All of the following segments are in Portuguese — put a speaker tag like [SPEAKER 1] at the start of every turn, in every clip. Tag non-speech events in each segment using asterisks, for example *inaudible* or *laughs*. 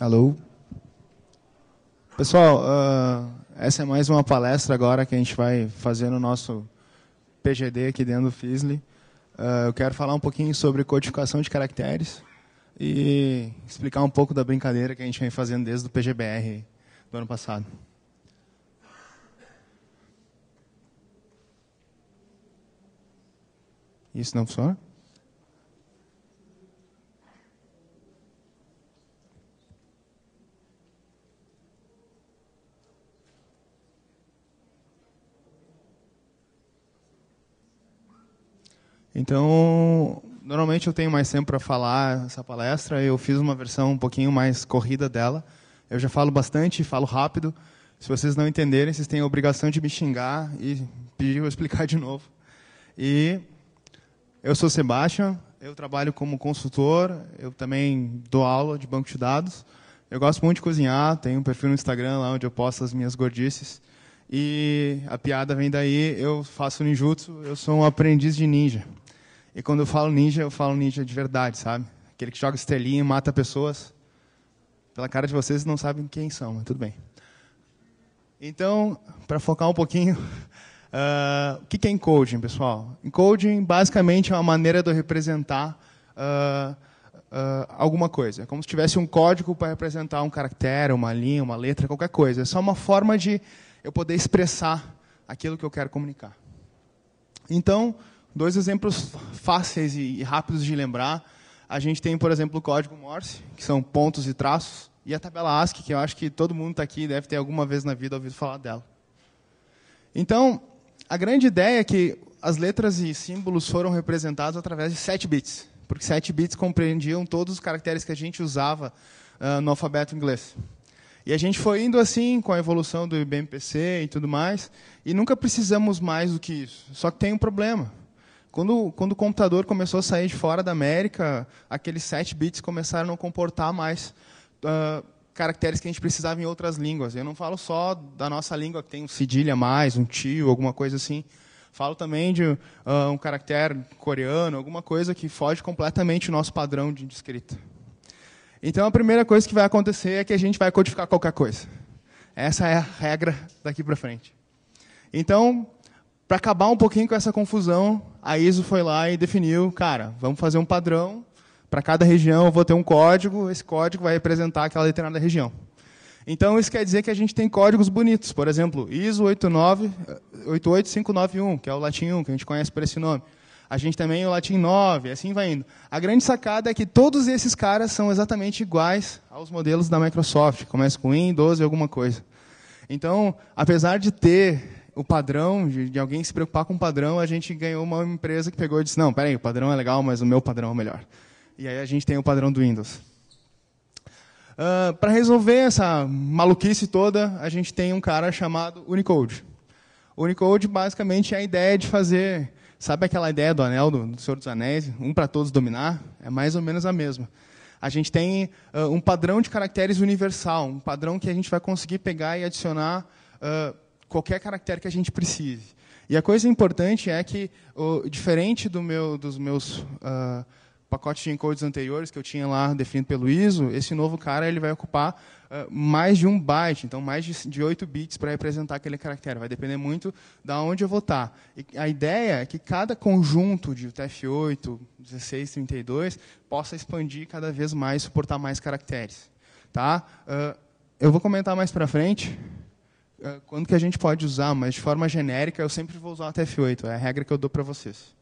[SPEAKER 1] Alô? Pessoal, uh, essa é mais uma palestra agora que a gente vai fazer no nosso PGD aqui dentro do FISLE. Uh, ah, eu quero falar um pouquinho sobre codificação de caracteres e explicar um pouco da brincadeira que a gente vem fazendo desde o PGBR do ano passado. Isso não funciona? Então, normalmente eu tenho mais tempo para falar essa palestra. Eu fiz uma versão um pouquinho mais corrida dela. Eu já falo bastante, falo rápido. Se vocês não entenderem, vocês têm a obrigação de me xingar e pedir eu explicar de novo. E eu sou Sebastião. eu trabalho como consultor, eu também dou aula de banco de dados. Eu gosto muito de cozinhar, tenho um perfil no Instagram lá onde eu posto as minhas gordices. E a piada vem daí, eu faço ninjutsu, eu sou um aprendiz de ninja. E quando eu falo ninja, eu falo ninja de verdade, sabe? Aquele que joga estrelinha e mata pessoas. Pela cara de vocês, não sabem quem são, mas tudo bem. Então, para focar um pouquinho, uh, *laughs* o que é encoding, pessoal? Encoding, basicamente, é uma maneira de eu representar uh, uh, alguma coisa. É como se tivesse um código para representar um caractere, uma linha, uma letra, qualquer coisa. É só uma forma de eu poder expressar aquilo que eu quero comunicar. Então, Dois exemplos fáceis e rápidos de lembrar. A gente tem, por exemplo, o código Morse, que são pontos e traços, e a tabela ASCII, que eu acho que todo mundo está aqui deve ter alguma vez na vida ouvido falar dela. Então, a grande ideia é que as letras e símbolos foram representados através de 7 bits, porque 7 bits compreendiam todos os caracteres que a gente usava uh, no alfabeto inglês. E a gente foi indo assim, com a evolução do IBM PC e tudo mais, e nunca precisamos mais do que isso. Só que tem um problema. Quando, quando o computador começou a sair de fora da América, aqueles 7 bits começaram a não comportar mais uh, caracteres que a gente precisava em outras línguas. Eu não falo só da nossa língua, que tem um cedilha mais, um tio, alguma coisa assim. Falo também de uh, um caractere coreano, alguma coisa que foge completamente o nosso padrão de escrita. Então, a primeira coisa que vai acontecer é que a gente vai codificar qualquer coisa. Essa é a regra daqui para frente. Então, para acabar um pouquinho com essa confusão, a ISO foi lá e definiu, cara, vamos fazer um padrão, para cada região eu vou ter um código, esse código vai representar aquela determinada região. Então, isso quer dizer que a gente tem códigos bonitos. Por exemplo, ISO 89, 88591, que é o latim 1, que a gente conhece por esse nome. A gente também o latim 9, assim vai indo. A grande sacada é que todos esses caras são exatamente iguais aos modelos da Microsoft. Começa com Win, 12, alguma coisa. Então, apesar de ter o padrão, de, de, alguém se preocupar com o padrão, a gente ganhou uma empresa que pegou e disse, não, peraí, o padrão é legal, mas o meu padrão é melhor. E aí a gente tem o padrão do Windows. Uh, ah, Para resolver essa maluquice toda, a gente tem um cara chamado Unicode. Unicode basicamente é a ideia de fazer Sabe aquela ideia do anel do, Senhor dos Anéis, um para todos dominar? É mais ou menos a mesma. A gente tem uh, um padrão de caracteres universal, um padrão que a gente vai conseguir pegar e adicionar uh, qualquer caractere que a gente precise. E a coisa importante é que, o, diferente do meu, dos meus uh, pacotes de encodes anteriores que eu tinha lá definido pelo ISO, esse novo cara ele vai ocupar uh, mais de um byte, então mais de, de 8 bits para representar aquele caractere. Vai depender muito da onde eu vou estar. Tá. E a ideia é que cada conjunto de UTF-8, 16, 32 possa expandir cada vez mais, suportar mais caracteres. Tá? Uh, eu vou comentar mais para frente ah, quando que a gente pode usar, mas de forma genérica eu sempre vou usar o TF8, é a regra que eu dou para vocês.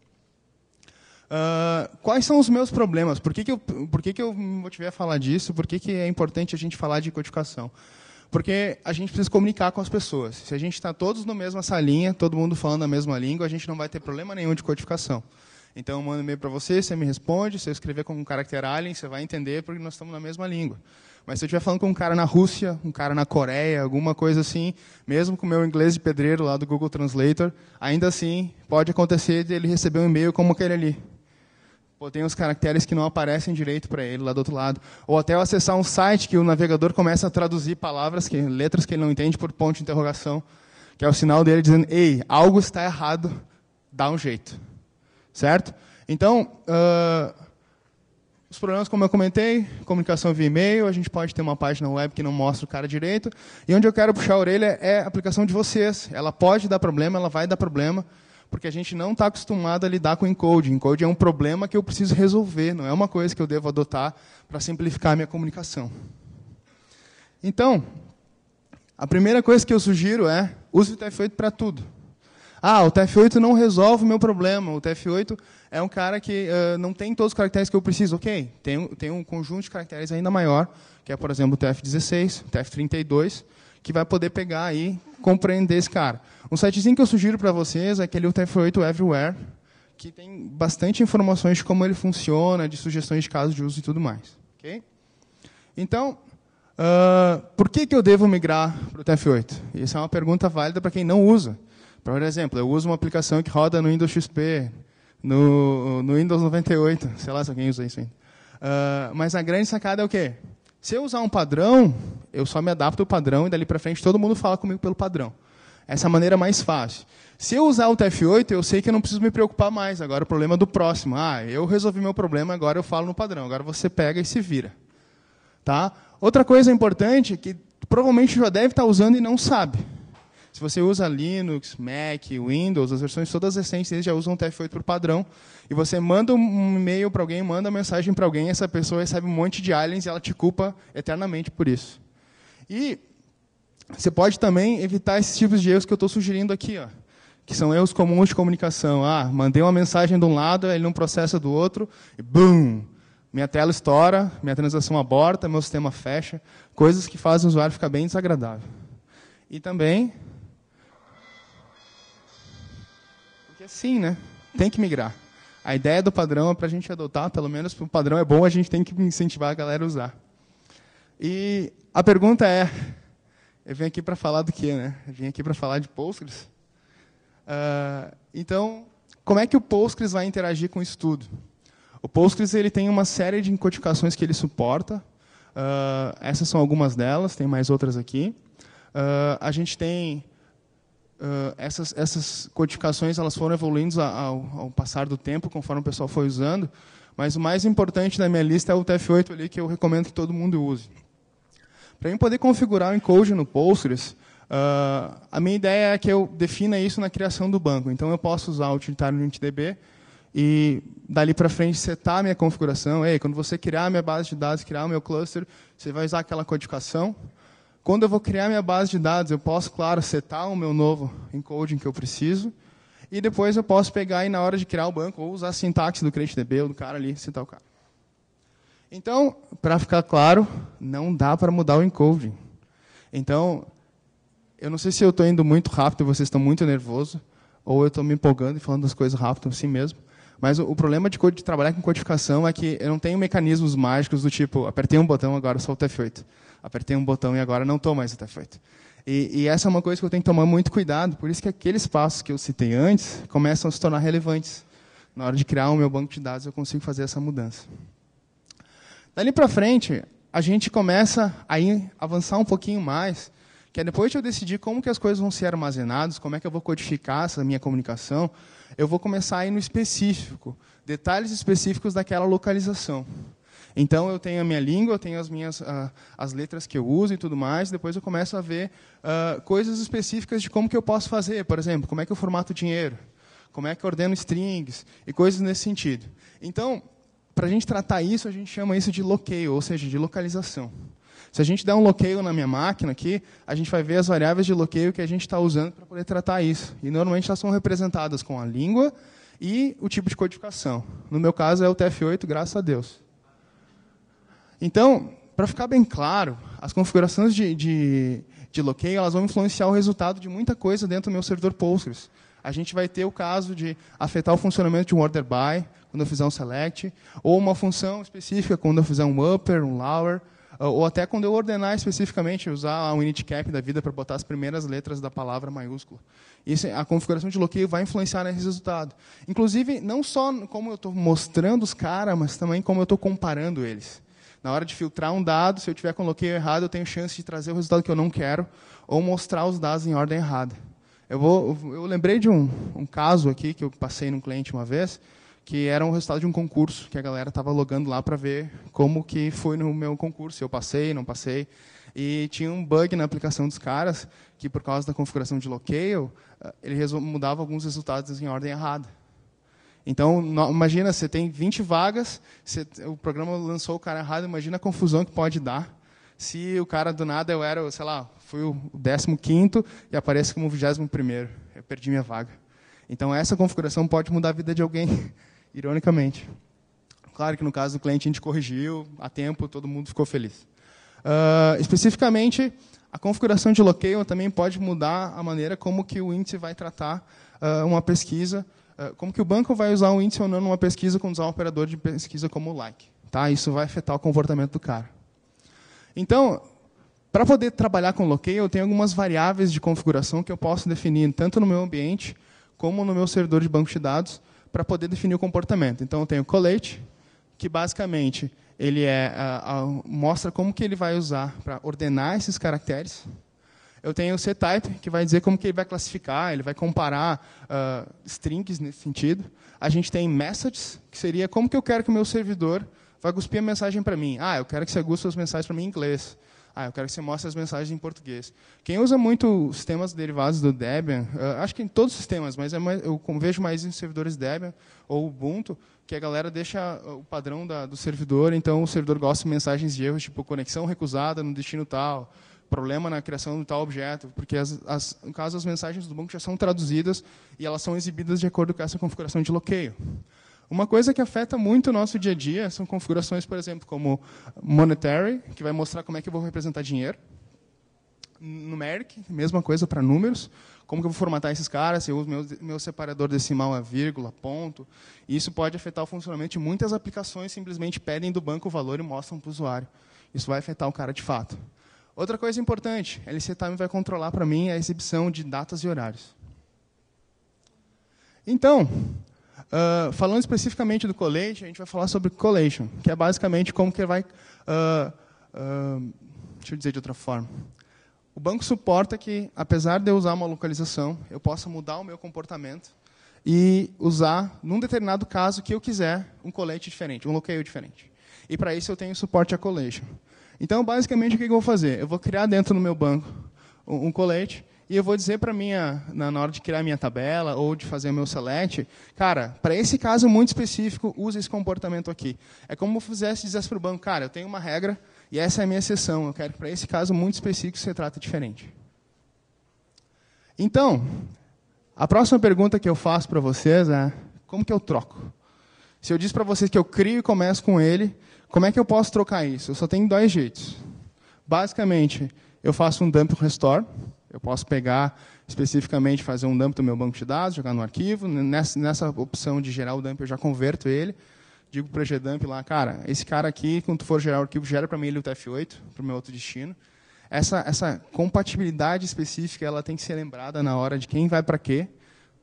[SPEAKER 1] Uh, quais são os meus problemas? Por que, que, eu, por que, que eu me motivei a falar disso? Por que, que é importante a gente falar de codificação? Porque a gente precisa comunicar com as pessoas. Se a gente está todos na mesma salinha, todo mundo falando a mesma língua, a gente não vai ter problema nenhum de codificação. Então, eu mando e-mail para você, você me responde, se eu escrever com um caractere alien, você vai entender, porque nós estamos na mesma língua. Mas se eu estiver falando com um cara na Rússia, um cara na Coreia, alguma coisa assim, mesmo com o meu inglês de pedreiro lá do Google Translator, ainda assim pode acontecer de ele receber um e-mail como aquele ali. Pô, tem uns caracteres que não aparecem direito para ele lá do outro lado. Ou até eu acessar um site que o navegador começa a traduzir palavras, que, letras que ele não entende por ponto de interrogação, que é o sinal dele dizendo, ei, algo está errado, dá um jeito. Certo? Então, uh, os problemas, como eu comentei, comunicação via e-mail, a gente pode ter uma página web que não mostra o cara direito. E onde eu quero puxar a orelha é a aplicação de vocês. Ela pode dar problema, ela vai dar problema, porque a gente não está acostumado a lidar com encode. Encode é um problema que eu preciso resolver, não é uma coisa que eu devo adotar para simplificar a minha comunicação. Então, a primeira coisa que eu sugiro é use o VTF8 para tudo. Ah, o TF8 não resolve o meu problema. O TF8 é um cara que uh, não tem todos os caracteres que eu preciso. Ok, tem, tem um conjunto de caracteres ainda maior, que é, por exemplo, o TF16, o TF32, que vai poder pegar e compreender esse cara. Um sitezinho que eu sugiro para vocês é aquele TF8 Everywhere, que tem bastante informações de como ele funciona, de sugestões de casos de uso e tudo mais. Ok? Então, uh, por que, que eu devo migrar para o TF8? Isso é uma pergunta válida para quem não usa. Por exemplo, eu uso uma aplicação que roda no Windows XP, no, no Windows 98, sei lá se alguém usa isso ainda. Uh, mas a grande sacada é o quê? Se eu usar um padrão, eu só me adapto ao padrão e dali para frente todo mundo fala comigo pelo padrão. Essa é maneira é mais fácil. Se eu usar o TF8, eu sei que eu não preciso me preocupar mais. Agora o problema é do próximo. Ah, eu resolvi meu problema, agora eu falo no padrão. Agora você pega e se vira. Tá? Outra coisa importante é que provavelmente já deve estar tá usando e não sabe se você usa Linux, Mac, Windows, as versões todas recentes eles já usam o TF8 por padrão. E você manda um e-mail para alguém, manda uma mensagem para alguém, essa pessoa recebe um monte de aliens e ela te culpa eternamente por isso. E você pode também evitar esses tipos de erros que eu estou sugerindo aqui, ó, que são erros comuns de comunicação. Ah, mandei uma mensagem de um lado, ele não processa do outro, e BUM! Minha tela estoura, minha transação aborta, meu sistema fecha, coisas que fazem o usuário ficar bem desagradável. E também sim, né? Tem que migrar. A ideia do padrão é para a gente adotar, pelo menos o padrão é bom, a gente tem que incentivar a galera a usar. E a pergunta é, eu vim aqui para falar do quê, né? Eu vim aqui para falar de Postgres. Uh, então, como é que o Postgres vai interagir com isso tudo? O Postgres ele tem uma série de encodificações que ele suporta. Uh, essas são algumas delas, tem mais outras aqui. Uh, a gente tem Uh, essas, essas codificações elas foram evoluindo ao, ao, passar do tempo, conforme o pessoal foi usando, mas o mais importante da minha lista é o TF8 ali, que eu recomendo que todo mundo use. Para mim poder configurar o encode no Postgres, uh, a minha ideia é que eu defina isso na criação do banco. Então eu posso usar o utilitário LintDB e dali para frente setar a minha configuração. Ei, quando você criar a minha base de dados, criar o meu cluster, você vai usar aquela codificação. Quando eu vou criar minha base de dados, eu posso, claro, setar o meu novo encoding que eu preciso, e depois eu posso pegar e, na hora de criar o banco, ou usar a sintaxe do cliente DB ou do cara ali, citar o cara. Então, para ficar claro, não dá para mudar o encoding. Então, eu não sei se eu estou indo muito rápido e vocês estão muito nervosos, ou eu estou me empolgando e falando as coisas rápido assim mesmo. Mas o, o problema de, de, trabalhar com codificação é que eu não tenho mecanismos mágicos do tipo, apertei um botão, agora solta F8 apertei um botão e agora não estou mais até feito. E, e, essa é uma coisa que eu tenho que tomar muito cuidado, por isso que aqueles passos que eu citei antes começam a se tornar relevantes. Na hora de criar o meu banco de dados, eu consigo fazer essa mudança. Dali para frente, a gente começa a avançar um pouquinho mais, que é depois de eu decidir como que as coisas vão ser armazenadas, como é que eu vou codificar essa minha comunicação, eu vou começar a ir no específico, detalhes específicos daquela localização. Então eu tenho a minha língua, eu tenho as minhas uh, as letras que eu uso e tudo mais. depois eu começo a ver uh, coisas específicas de como que eu posso fazer. Por exemplo, como é que eu formato dinheiro, como é que eu ordeno strings e coisas nesse sentido. Então, para a gente tratar isso, a gente chama isso de loqueio, ou seja, de localização. Se a gente der um loqueio na minha máquina aqui, a gente vai ver as variáveis de loqueio que a gente está usando para poder tratar isso. E normalmente elas são representadas com a língua e o tipo de codificação. No meu caso é o TF8, graças a Deus. Então, para ficar bem claro, as configurações de, de, de loqueio elas vão influenciar o resultado de muita coisa dentro do meu servidor Postgres. A gente vai ter o caso de afetar o funcionamento de um order by, quando eu fizer um select, ou uma função específica quando eu fizer um upper, um lower, ou até quando eu ordenar especificamente, usar um init cap da vida para botar as primeiras letras da palavra maiúscula. Isso, a configuração de bloqueio vai influenciar nesse resultado. Inclusive, não só como eu estou mostrando os caras, mas também como eu estou comparando eles. Na hora de filtrar um dado, se eu tiver com bloqueio errado, eu tenho chance de trazer o resultado que eu não quero ou mostrar os dados em ordem errada. Eu, vou, eu lembrei de um, um caso aqui que eu passei num cliente uma vez, que era um resultado de um concurso, que a galera estava logando lá para ver como que foi no meu concurso, se eu passei, não passei. E tinha um bug na aplicação dos caras, que por causa da configuração de bloqueio, eh, ele mudava alguns resultados em ordem errada. Então, no, imagina, você tem 20 vagas, você, o programa lançou o cara errado, imagina a confusão que pode dar se o cara do nada eu era, sei lá, fui o 15 e aparece como o 21. Eu perdi minha vaga. Então, essa configuração pode mudar a vida de alguém, *laughs* ironicamente. Claro que no caso do cliente a gente corrigiu a tempo, todo mundo ficou feliz. Uh, especificamente, a configuração de bloqueio também pode mudar a maneira como que o índice vai tratar uh, uma pesquisa ah, como que o banco vai usar um índice ou não numa pesquisa quando usar um operador de pesquisa como o like. Tá? Isso vai afetar o comportamento do cara. Então, para poder trabalhar com loqueio, eu tenho algumas variáveis de configuração que eu posso definir tanto no meu ambiente como no meu servidor de banco de dados para poder definir o comportamento. Então, eu tenho collate, que basicamente ele é, a, ah, a, ah, mostra como que ele vai usar para ordenar esses caracteres eu tenho o C-type, que vai dizer como que ele vai classificar, ele vai comparar uh, strings nesse sentido. A gente tem messages, que seria como que eu quero que o meu servidor vá cuspir a mensagem para mim. Ah, eu quero que você guste as mensagens para mim em inglês. Ah, eu quero que você mostre as mensagens em português. Quem usa muito sistemas derivados do Debian, uh, acho que em todos os sistemas, mas é mais, eu vejo mais em servidores Debian ou Ubuntu, que a galera deixa o padrão da, do servidor, então o servidor gosta de mensagens de erros, tipo conexão recusada no destino tal, problema na criação de tal objeto, porque, as, as, no caso, as mensagens do banco já são traduzidas e elas são exibidas de acordo com essa configuração de bloqueio. Uma coisa que afeta muito o nosso dia a dia são configurações, por exemplo, como monetary, que vai mostrar como é que eu vou representar dinheiro. Numeric, mesma coisa para números. Como que eu vou formatar esses caras? Se eu uso meu, meu separador decimal a vírgula, ponto. Isso pode afetar o funcionamento de muitas aplicações simplesmente pedem do banco o valor e mostram para o usuário. Isso vai afetar o cara de fato. Outra coisa importante, LC Time vai controlar para mim a exibição de datas e horários. Então, uh, falando especificamente do collation, a gente vai falar sobre collation, que é basicamente como que vai... Uh, uh, deixa eu dizer de outra forma. O banco suporta que, apesar de eu usar uma localização, eu possa mudar o meu comportamento e usar, num determinado caso que eu quiser, um colete diferente, um locale diferente. E para isso eu tenho suporte a collation. Então, basicamente, o que eu vou fazer? Eu vou criar dentro do meu banco um colete e eu vou dizer para mim na hora de criar minha tabela ou de fazer meu select, cara, para esse caso muito específico, usa esse comportamento aqui. É como se fizesse dizer para o banco, cara, eu tenho uma regra e essa é a minha exceção. Eu quero que para esse caso muito específico você trata diferente. Então, a próxima pergunta que eu faço para vocês é como que eu troco? Se eu disse para vocês que eu crio e começo com ele, como é que eu posso trocar isso? Eu só tenho dois jeitos. Basicamente, eu faço um dump restore. Eu posso pegar especificamente, fazer um dump do meu banco de dados, jogar no arquivo. Nessa, nessa opção de gerar o dump, eu já converto ele. Digo para o GDump lá, cara, esse cara aqui, quando tu for gerar o arquivo, gera para mim ele o TF8, para o meu outro destino. Essa, essa compatibilidade específica ela tem que ser lembrada na hora de quem vai para quê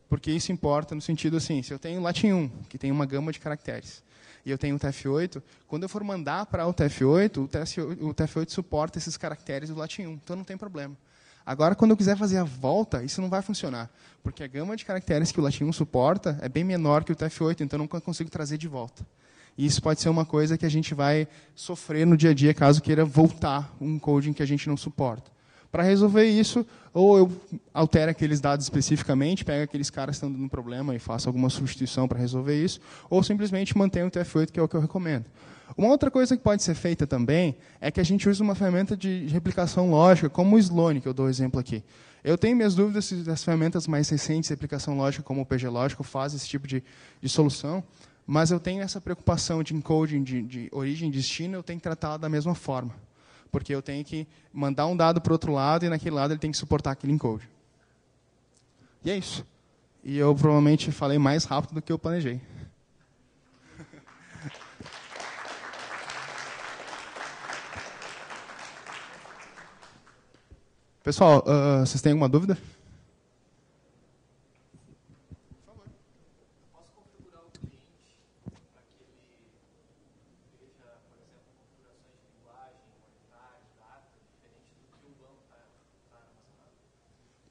[SPEAKER 1] porque isso importa no sentido assim, se eu tenho Latin 1, que tem uma gama de caracteres, e eu tenho o TF8, quando eu for mandar para o TF8, o TF8, o TF8 suporta esses caracteres do Latin 1, então não tem problema. Agora, quando eu quiser fazer a volta, isso não vai funcionar, porque a gama de caracteres que o Latin 1 suporta é bem menor que o TF8, então eu não consigo trazer de volta. E isso pode ser uma coisa que a gente vai sofrer no dia a dia caso queira voltar um coding que a gente não suporta. Para resolver isso, ou eu altero aqueles dados especificamente, pego aqueles caras que estão dando problema e faço alguma substituição para resolver isso, ou simplesmente mantenho o TF8, que é o que eu recomendo. Uma outra coisa que pode ser feita também é que a gente usa uma ferramenta de replicação lógica, como o Sloan, que eu dou exemplo aqui. Eu tenho minhas dúvidas se as ferramentas mais recentes de replicação lógica, como o PGLógico, fazem esse tipo de, de solução, mas eu tenho essa preocupação de encoding de, de origem e destino, eu tenho que tratar da mesma forma. Porque eu tenho que mandar um dado para o outro lado e naquele lado ele tem que suportar aquele encode. E é isso. E eu provavelmente falei mais rápido do que eu planejei. *laughs* Pessoal, uh, vocês têm alguma dúvida?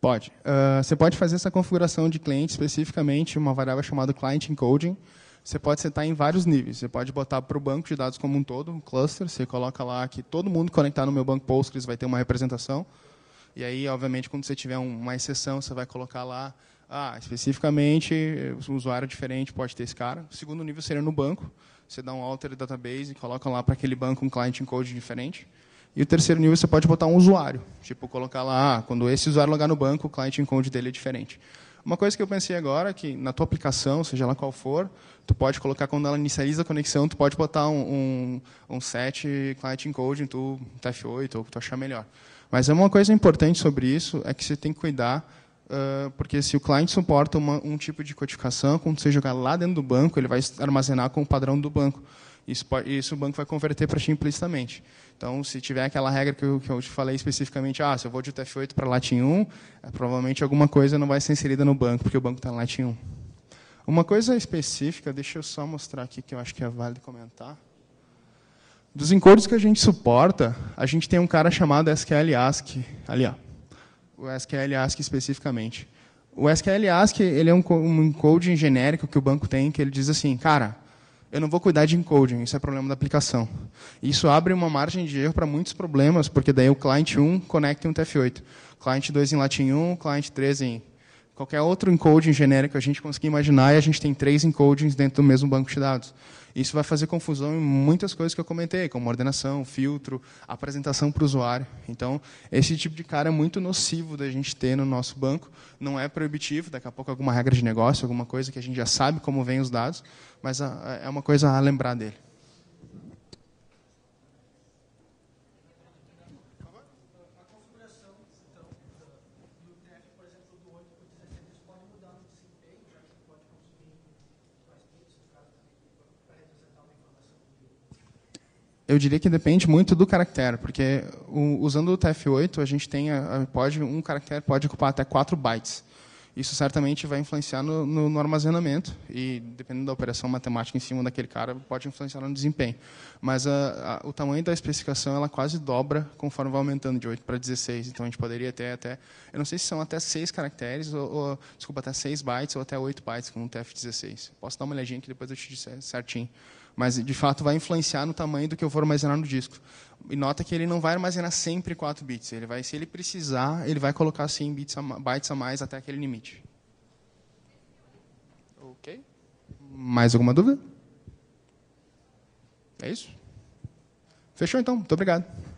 [SPEAKER 1] Pode. Uh, você pode fazer essa configuração de cliente especificamente, uma variável chamada client encoding. Você pode setar em vários níveis. Você pode botar para o banco de dados como um todo, um cluster. Você coloca lá que todo mundo conectado no meu banco Postgres vai ter uma representação. E aí, obviamente, quando você tiver uma exceção, você vai colocar lá ah, especificamente, um usuário diferente pode ter esse cara. O segundo nível seria no banco. Você dá um alter database e coloca lá para aquele banco um client encoding diferente. E o terceiro nível você pode botar um usuário, tipo colocar lá, ah, quando esse usuário logar no banco, o client encode dele é diferente. Uma coisa que eu pensei agora é que na tua aplicação, seja lá qual for, tu pode colocar quando ela inicializa a conexão, tu pode botar um, um, um set client encoding, tu TF8 ou o que tu achar melhor. Mas é uma coisa importante sobre isso é que você tem que cuidar, uh, porque se o client suporta uma, um tipo de codificação, quando você jogar lá dentro do banco, ele vai armazenar com o padrão do banco. Isso, isso o banco vai converter para ti implicitamente. Então, se tiver aquela regra que eu, que eu te falei especificamente, ah, se eu vou de UTF-8 para Latin 1, é, provavelmente alguma coisa não vai ser inserida no banco, porque o banco está em Latin 1. Uma coisa específica, deixa eu só mostrar aqui que eu acho que é válido comentar. Dos encodos que a gente suporta, a gente tem um cara chamado SQL ASCII, ali, ó, o SQL ASCII especificamente. O SQL ASCII ele é um, um encoding genérico que o banco tem, que ele diz assim, cara, eu não vou cuidar de encoding, isso é problema da aplicação. Isso abre uma margem de erro para muitos problemas, porque daí o client 1 conecta em um TF8, client 2 em latim 1, client 3 em qualquer outro encoding genérico a gente conseguir imaginar e a gente tem três encodings dentro do mesmo banco de dados. Isso vai fazer confusão em muitas coisas que eu comentei, como ordenação, filtro, apresentação para o usuário. Então, esse tipo de cara é muito nocivo da gente ter no nosso banco. Não é proibitivo, daqui a pouco alguma regra de negócio, alguma coisa que a gente já sabe como vem os dados, mas é uma coisa a lembrar dele. eu diria que depende muito do caractere, porque usando o TF8, a gente tem a, pode, um caractere pode ocupar até 4 bytes isso certamente vai influenciar no, no, no, armazenamento e, dependendo da operação matemática em cima daquele cara, pode influenciar no desempenho. Mas a, ah, a, o tamanho da especificação ela quase dobra conforme vai aumentando de 8 para 16. Então a gente poderia ter até, eu não sei se são até 6 caracteres, ou, ou desculpa, até 6 bytes ou até 8 bytes com o TF16. Posso dar uma olhadinha que depois eu te disser certinho. Mas de fato vai influenciar no tamanho do que eu vou armazenar no disco. E nota que ele não vai armazenar sempre 4 bits. Ele vai, se ele precisar, ele vai colocar 100 bits a, bytes a mais até aquele limite. Ok. Mais alguma dúvida? É isso? Fechou então. Muito obrigado.